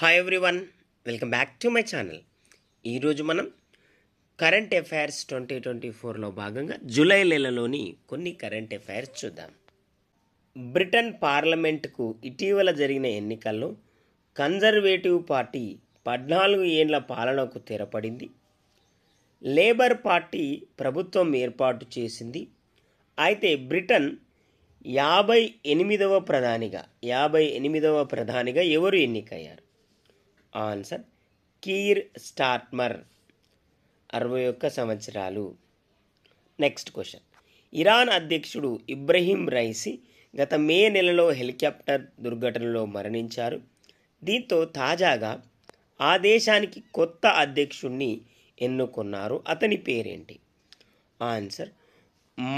hi everyone welcome back to my channel ఈరోజు మనం current affairs twenty twenty ఫోర్లో భాగంగా జూలై నెలలోని కొన్ని కరెంట్ అఫైర్స్ చూద్దాం బ్రిటన్ పార్లమెంటుకు ఇటీవల జరిగిన ఎన్నికల్లో కన్జర్వేటివ్ పార్టీ పద్నాలుగు ఏళ్ల పాలనకు తెరపడింది లేబర్ పార్టీ ప్రభుత్వం ఏర్పాటు చేసింది అయితే బ్రిటన్ యాభై ఎనిమిదవ ప్రధానిగా యాభై ఎనిమిదవ ప్రధానిగా ఎవరు ఎన్నికయ్యారు ఆన్సర్ కీర్ స్టార్ట్మర్ అరవై ఒక్క సంవత్సరాలు నెక్స్ట్ క్వశ్చన్ ఇరాన్ అధ్యక్షుడు ఇబ్రహీం రైసి గత మే నెలలో హెలికాప్టర్ దుర్ఘటనలో మరణించారు దీంతో తాజాగా ఆ దేశానికి కొత్త అధ్యక్షుణ్ణి ఎన్నుకున్నారు అతని పేరేంటి answer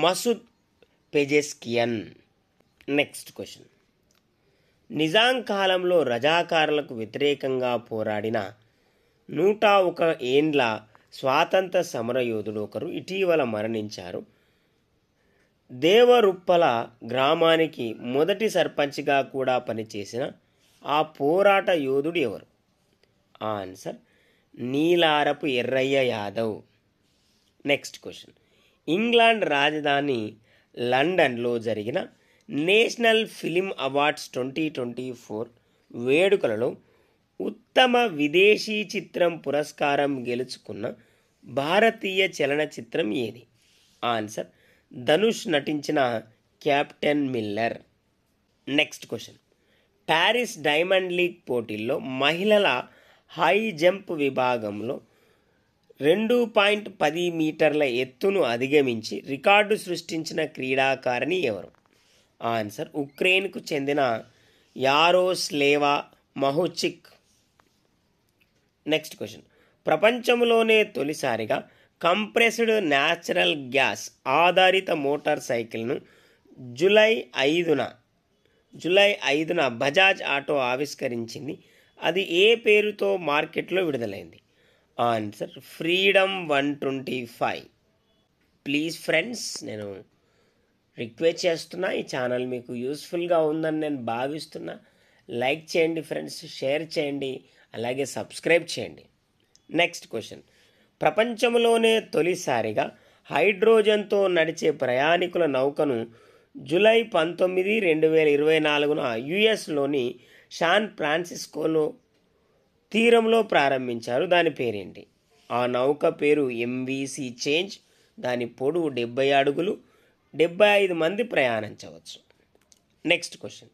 Masoud Pezeshkian next question Nizam కాలంలో రజాకారులకు వ్యతిరేకంగా పోరాడిన నూట ఒక ఏండ్ల స్వాతంత్ర సమరయోధుడు ఒకరు ఇటీవల మరణించారు దేవరుప్పల గ్రామానికి మొదటి సర్పంచ్గా కూడా పనిచేసిన ఆ పోరాట యోధుడు ఎవరు answer Nilarapu Errayya Yadav next question England రాజధాని లండన్లో జరిగిన national film awards twenty twenty four వేడుకలలో ఉత్తమ విదేశీ చిత్రం పురస్కారం గెలుచుకున్న భారతీయ చలనచిత్రం ఏది ఆన్సర్ ధనుష్ నటించిన Captain Miller next question Paris diamond league పోటీల్లో మహిళల హై జంప్ విభాగంలో రెండు పాయింట్ పది మీటర్ల ఎత్తును అధిగమించి రికార్డు సృష్టించిన క్రీడాకారిణి ఎవరు ఆన్సర్ ఉక్రెయిన్కు చెందిన యారోస్లేవా మహుచిక్ నెక్స్ట్ క్వశ్చన్ ప్రపంచంలోనే తొలిసారిగా కంప్రెస్డ్ న్యాచురల్ గ్యాస్ ఆధారిత మోటార్ సైకిల్ను జూలై ఐదున జూలై ఐదున బజాజ్ ఆటో ఆవిష్కరించింది అది ఏ పేరుతో మార్కెట్లో విడుదలైంది answer freedom one twenty five please friends నేను రిక్వెస్ట్ చేస్తున్నా ఈ ఛానల్ మీకు యూస్ఫుల్గా ఉందని నేను భావిస్తున్నా లైక్ చేయండి ఫ్రెండ్స్ షేర్ చేయండి అలాగే సబ్స్క్రైబ్ చేయండి నెక్స్ట్ క్వశ్చన్ ప్రపంచంలోనే తొలిసారిగా హైడ్రోజన్తో నడిచే ప్రయాణికుల నౌకను జూలై పంతొమ్మిది రెండు వేల ఇరవై నాలుగున యుఎస్లోని శాన్ ఫ్రాన్సిస్కోలో తీరంలో ప్రారంభించారు దాని పేరేంటి ఆ నౌక పేరు ఎంవీసీ చేంజ్ దాని పొడవు డెబ్బై అడుగులు డెబ్బై ఐదు మంది ప్రయాణించవచ్చు నెక్స్ట్ క్వశ్చన్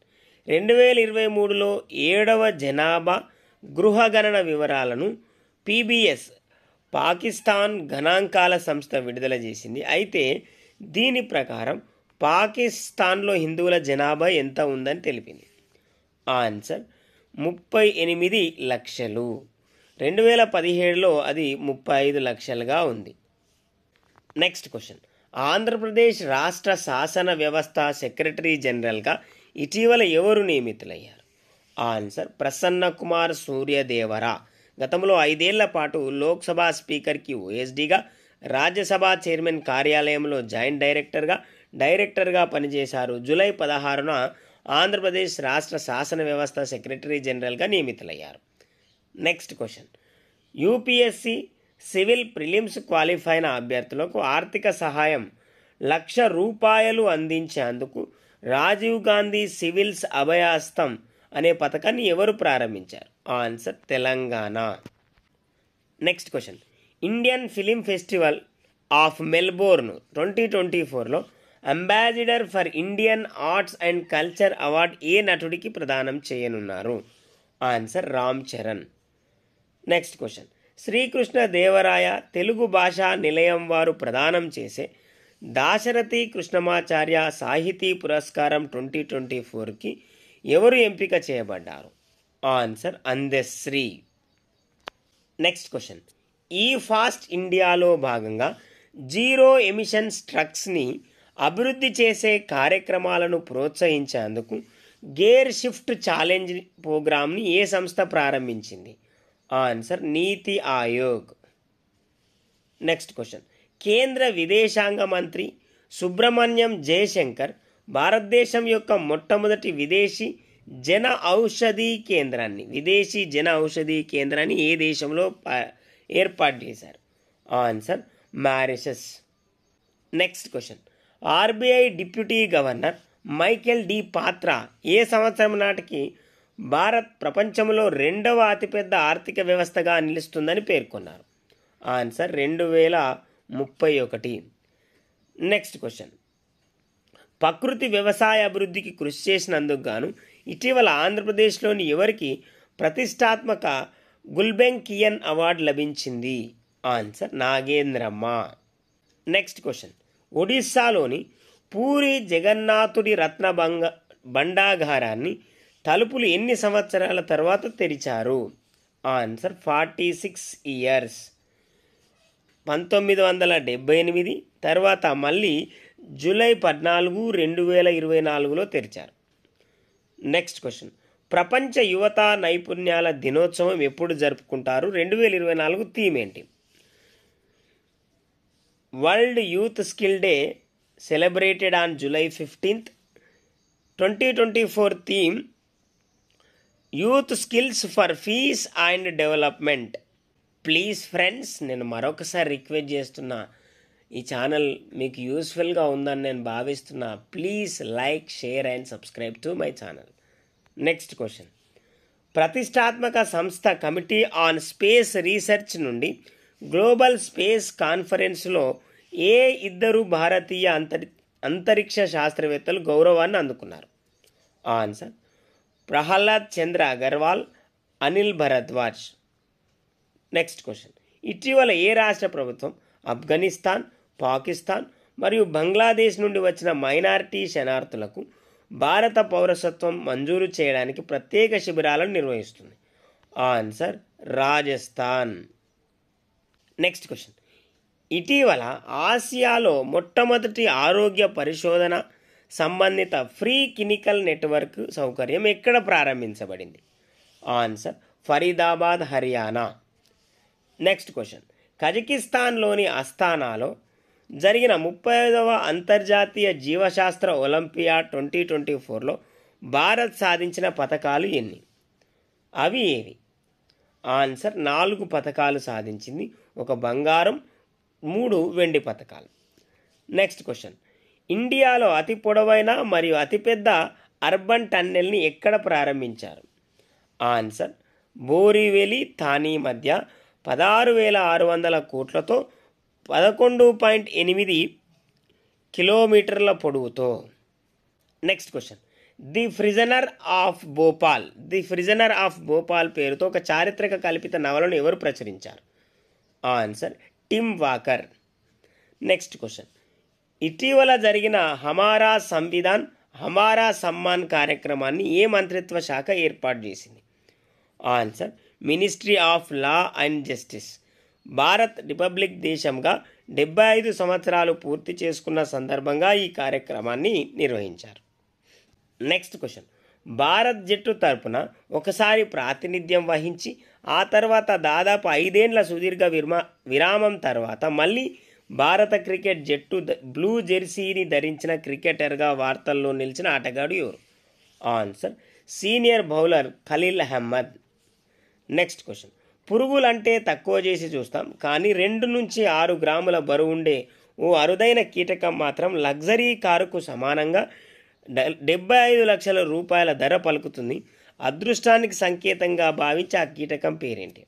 రెండు వేల ఇరవై మూడులో ఏడవ జనాభా గృహగణన వివరాలను పీబీఎస్ పాకిస్తాన్ గణాంకాల సంస్థ విడుదల చేసింది అయితే దీని ప్రకారం పాకిస్తాన్లో హిందువుల జనాభా ఎంత ఉందని తెలిపింది ఆన్సర్ ముప్పై ఎనిమిది లక్షలు రెండు వేల పదిహేడులో అది ముప్పై ఐదు లక్షలుగా ఉంది నెక్స్ట్ క్వశ్చన్ ఆంధ్రప్రదేశ్ రాష్ట్ర శాసన వ్యవస్థ సెక్రటరీ జనరల్గా ఇటీవల ఎవరు నియమితులయ్యారు ఆన్సర్ ప్రసన్న కుమార్ సూర్యదేవరా గతంలో ఐదేళ్ల పాటు లోక్సభ స్పీకర్కి ఓఎస్డీగా రాజ్యసభ చైర్మన్ కార్యాలయంలో జాయింట్ డైరెక్టర్గా డైరెక్టర్గా పనిచేశారు జూలై పదహారున ఆంధ్రప్రదేశ్ రాష్ట్ర శాసన వ్యవస్థ సెక్రటరీ జనరల్గా నియమితులయ్యారు next question UPSC civil prelims qualify అయిన అభ్యర్థులకు ఆర్థిక సహాయం లక్ష రూపాయలు అందించేందుకు రాజీవ్ గాంధీ సివిల్స్ అభయాస్తం అనే పథకాన్ని ఎవరు ప్రారంభించారు answer Telangana next question Indian film festival of Melbourne twenty twenty ఫోర్లో ambassador for Indian arts and culture award ఏ నటుడికి ప్రదానం చేయనున్నారు answer Ram Charan next question Srikrishnadevaraya Telugu Bhasha Nilayam వారు ప్రదానం చేసే దాశరథి కృష్ణమాచార్య సాహితీ పురస్కారం ట్వంటీ ట్వంటీ ఫోర్కి ఎవరు ఎంపిక చేయబడ్డారు ఆన్సర్ అందశ్రీ నెక్స్ట్ క్వశ్చన్ ఈ ఫాస్ట్ ఇండియాలో భాగంగా జీరో ఎమిషన్ స్ట్రక్స్ని అభివృద్ధి చేసే కార్యక్రమాలను ప్రోత్సహించేందుకు గేర్ షిఫ్ట్ ఛాలెంజ్ ప్రోగ్రామ్ని ఏ సంస్థ ప్రారంభించింది ఆన్సర్ నీతి ఆయోగ్ నెక్స్ట్ క్వశ్చన్ కేంద్ర విదేశాంగ మంత్రి సుబ్రహ్మణ్యం జయశంకర్ భారతదేశం యొక్క మొట్టమొదటి విదేశీ జన ఔషధీ కేంద్రాన్ని విదేశీ జన ఔషధీ కేంద్రాన్ని ఏ దేశంలో ఏర్పాటు చేశారు answer Mauritius next question RBI deputy governor Michael D Patra ఏ సంవత్సరం నాటికి భారత్ ప్రపంచంలో రెండవ అతిపెద్ద ఆర్థిక వ్యవస్థగా నిలుస్తుందని పేర్కొన్నారు ఆన్సర్ రెండు వేల ముప్పై ఒకటి నెక్స్ట్ క్వశ్చన్ ప్రకృతి వ్యవసాయ అభివృద్ధికి కృషి చేసినందుకు గాను ఇటీవల ఆంధ్రప్రదేశ్లోని ఎవరికి ప్రతిష్టాత్మక గుల్బెంకియన్ అవార్డు లభించింది ఆన్సర్ నాగేంద్రమ్మ నెక్స్ట్ క్వశ్చన్ ఒడిస్సాలోని పూరి జగన్నాథుడి రత్న బండాగారాన్ని తలుపులు ఎన్ని సంవత్సరాల తర్వాత తెరిచారు ఆన్సర్ ఫార్టీ సిక్స్ ఇయర్స్ పంతొమ్మిది వందల డెబ్భై ఎనిమిది తర్వాత మళ్ళీ జూలై పద్నాలుగు రెండు వేల ఇరవై నాలుగులో తెరిచారు నెక్స్ట్ క్వశ్చన్ ప్రపంచ యువత నైపుణ్యాల దినోత్సవం ఎప్పుడు జరుపుకుంటారు రెండు వేల ఇరవై నాలుగు థీమ్ ఏంటి world youth skill day celebrated on July fifteenth twenty twenty four theme youth skills for peace and development please friends నేను మరొకసారి రిక్వెస్ట్ చేస్తున్నా ఈ ఛానల్ మీకు యూస్ఫుల్గా ఉందని నేను భావిస్తున్నా please like share and subscribe to my channel next question ప్రతిష్టాత్మక సంస్థ కమిటీ ఆన్ స్పేస్ రీసెర్చ్ నుండి గ్లోబల్ స్పేస్ కాన్ఫరెన్స్లో ఏ ఇద్దరు భారతీయ అంతరి అంతరిక్ష శాస్త్రవేత్తలు గౌరవాన్ని అందుకున్నారు answer Prahlad Chandra Agarwal Anil Bhardwaj next question ఇటీవల ఏ రాష్ట్ర ప్రభుత్వం ఆఫ్ఘనిస్తాన్ పాకిస్తాన్ మరియు బంగ్లాదేశ్ నుండి వచ్చిన మైనారిటీ శరణార్థులకు భారత పౌరసత్వం మంజూరు చేయడానికి ప్రత్యేక శిబిరాలను నిర్వహిస్తుంది ఆన్సర్ రాజస్థాన్ నెక్స్ట్ క్వశ్చన్ ఇటీవల ఆసియాలో మొట్టమొదటి ఆరోగ్య పరిశోధన సంబంధిత ఫ్రీ క్లినికల్ నెట్వర్క్ సౌకర్యం ఎక్కడ ప్రారంభించబడింది answer Faridabad Haryana next question కజకిస్తాన్లోని అస్థానాలో జరిగిన ముప్పై ఐదవ అంతర్జాతీయ జీవశాస్త్ర ఒలింపియా ట్వంటీ ట్వంటీ ఫోర్లో భారత్ సాధించిన పథకాలు ఎన్ని అవి ఏవి ఆన్సర్ నాలుగు పథకాలు సాధించింది ఒక బంగారం మూడు వెండి పథకాలు నెక్స్ట్ క్వశ్చన్ ఇండియాలో అతి పొడవైన మరియు అతిపెద్ద అర్బన్ టన్నెల్ని ఎక్కడ ప్రారంభించారు ఆన్సర్ బోరివెలి థానీ మధ్య పదహారు వేల ఆరు వందల కోట్లతో పదకొండు పాయింట్ ఎనిమిది కిలోమీటర్ల పొడవుతో next question the prisoner of Bhopal the prisoner of Bhopal పేరుతో ఒక చారిత్రక కల్పిత నవలను ఎవరు ప్రచురించారు answer Tim Walker next question ఇటీవల జరిగిన హమారా సంవిధాన్ హమారా సమ్మాన్ కార్యక్రమాన్ని ఏ మంత్రిత్వ శాఖ ఏర్పాటు చేసింది answer ministry of law and justice Bharat republic దేశంగా డెబ్బై ఐదు సంవత్సరాలు పూర్తి చేసుకున్న సందర్భంగా ఈ కార్యక్రమాన్ని నిర్వహించారు నెక్స్ట్ క్వశ్చన్ భారత్ జట్టు తరపున ఒకసారి ప్రాతినిధ్యం వహించి ఆ తర్వాత దాదాపు ఐదేండ్ల సుదీర్ఘ విరమ విరామం తర్వాత మళ్ళీ భారత క్రికెట్ జట్టు బ్లూ జెర్సీని ధరించిన క్రికెటర్గా వార్తల్లో నిలిచిన ఆటగాడు ఎవరు answer senior bowler Khaleel Ahmed next question పురుగులు అంటే తక్కువ చేసి చూస్తాం కానీ రెండు నుంచి ఆరు గ్రాముల బరువు ఉండే ఓ అరుదైన కీటకం మాత్రం లగ్జరీ కారుకు సమానంగా డెబ్బై ఐదు లక్షల రూపాయల ధర పలుకుతుంది అదృష్టానికి సంకేతంగా భావించి ఆ కీటకం పేరేంటి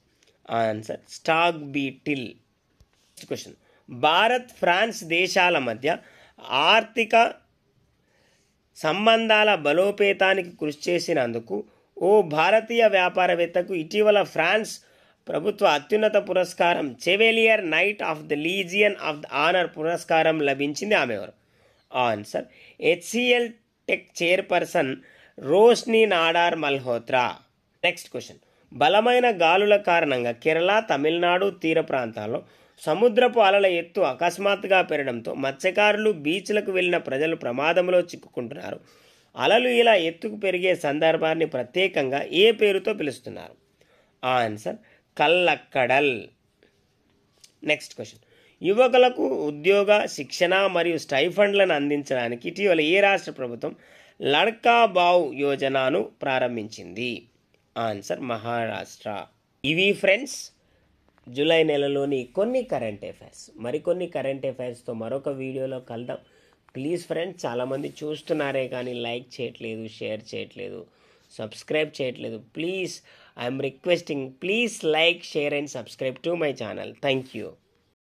answer stag beetle question Bharat France దేశాల మధ్య ఆర్థిక సంబంధాల బలోపేతానికి కృషి చేసినందుకు ఓ భారతీయ వ్యాపారవేత్తకు ఇటీవల ఫ్రాన్స్ ప్రభుత్వ అత్యున్నత పురస్కారం chevalier knight of the legion of the honour పురస్కారం లభించింది ఆమెవరు answer HCL tech chairperson Roshni Nadar Malhotra next question బలమైన గాలుల కారణంగా కేరళ తమిళనాడు తీర ప్రాంతాల్లో సముద్రపు అలల ఎత్తు అకస్మాత్తుగా పెరగడంతో మత్స్యకారులు బీచ్లకు వెళ్ళిన ప్రజలు ప్రమాదంలో చిక్కుకుంటున్నారు అలలు ఇలా ఎత్తుకు పెరిగే సందర్భాన్ని ప్రత్యేకంగా ఏ పేరుతో పిలుస్తున్నారు ఆన్సర్ కల్లక్కడల్ నెక్స్ట్ క్వశ్చన్ యువకులకు ఉద్యోగ శిక్షణ మరియు స్టైఫండ్లను అందించడానికి ఇటీవల ఏ రాష్ట్ర ప్రభుత్వం లడ్కా బావ్ యోజనను ప్రారంభించింది ఆన్సర్ మహారాష్ట్ర ఇవి ఫ్రెండ్స్ జూలై నెలలోని కొన్ని కరెంట్ అఫైర్స్ మరికొన్ని కరెంట్ అఫైర్స్తో మరొక వీడియోలో కలుద్దాం ప్లీజ్ ఫ్రెండ్స్ చాలామంది చూస్తున్నారే కానీ లైక్ చేయట్లేదు షేర్ చేయట్లేదు సబ్స్క్రైబ్ చేయట్లేదు please I'm requesting please like share and subscribe to my channel thank you